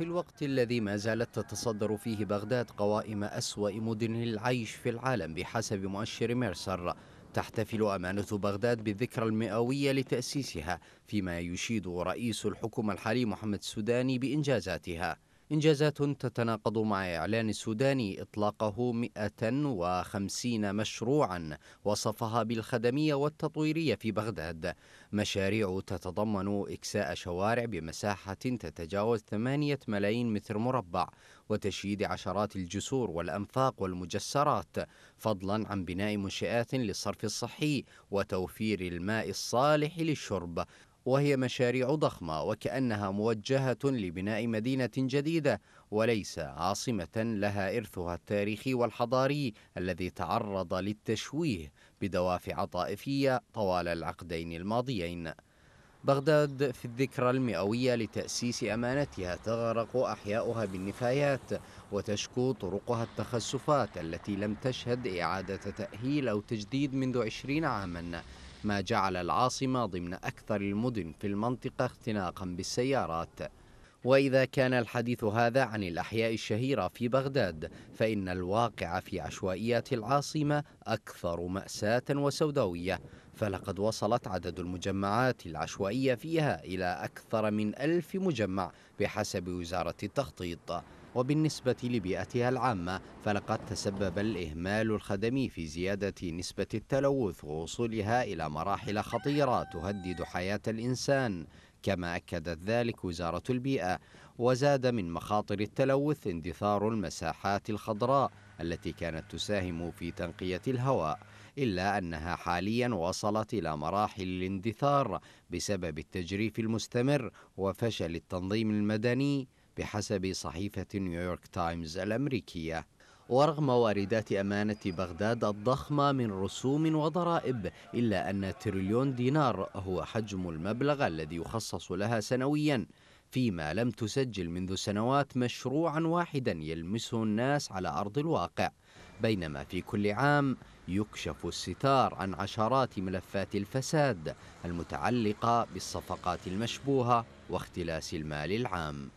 في الوقت الذي ما زالت تتصدر فيه بغداد قوائم أسوأ مدن العيش في العالم بحسب مؤشر ميرسر تحتفل أمانة بغداد بالذكرى المئوية لتأسيسها فيما يشيد رئيس الحكومة الحالي محمد السوداني بإنجازاتها إنجازات تتناقض مع إعلان السوداني إطلاقه 150 مشروعا وصفها بالخدمية والتطويرية في بغداد مشاريع تتضمن إكساء شوارع بمساحة تتجاوز 8 ملايين متر مربع وتشييد عشرات الجسور والأنفاق والمجسرات فضلا عن بناء منشآت للصرف الصحي وتوفير الماء الصالح للشرب وهي مشاريع ضخمة وكأنها موجهة لبناء مدينة جديدة وليس عاصمة لها إرثها التاريخي والحضاري الذي تعرض للتشويه بدوافع طائفية طوال العقدين الماضيين بغداد في الذكرى المئوية لتأسيس أمانتها تغرق أحياؤها بالنفايات وتشكو طرقها التخسفات التي لم تشهد إعادة تأهيل أو تجديد منذ عشرين عاماً ما جعل العاصمة ضمن أكثر المدن في المنطقة اختناقا بالسيارات وإذا كان الحديث هذا عن الأحياء الشهيرة في بغداد فإن الواقع في عشوائيات العاصمة أكثر مأساة وسوداوية فلقد وصلت عدد المجمعات العشوائية فيها إلى أكثر من ألف مجمع بحسب وزارة التخطيط وبالنسبة لبيئتها العامة فلقد تسبب الإهمال الخدمي في زيادة نسبة التلوث ووصولها إلى مراحل خطيرة تهدد حياة الإنسان كما أكدت ذلك وزارة البيئة وزاد من مخاطر التلوث اندثار المساحات الخضراء التي كانت تساهم في تنقية الهواء إلا أنها حاليا وصلت إلى مراحل الاندثار بسبب التجريف المستمر وفشل التنظيم المدني بحسب صحيفة نيويورك تايمز الأمريكية ورغم واردات أمانة بغداد الضخمة من رسوم وضرائب إلا أن تريليون دينار هو حجم المبلغ الذي يخصص لها سنوياً فيما لم تسجل منذ سنوات مشروعا واحدا يلمسه الناس على ارض الواقع بينما في كل عام يكشف الستار عن عشرات ملفات الفساد المتعلقه بالصفقات المشبوهه واختلاس المال العام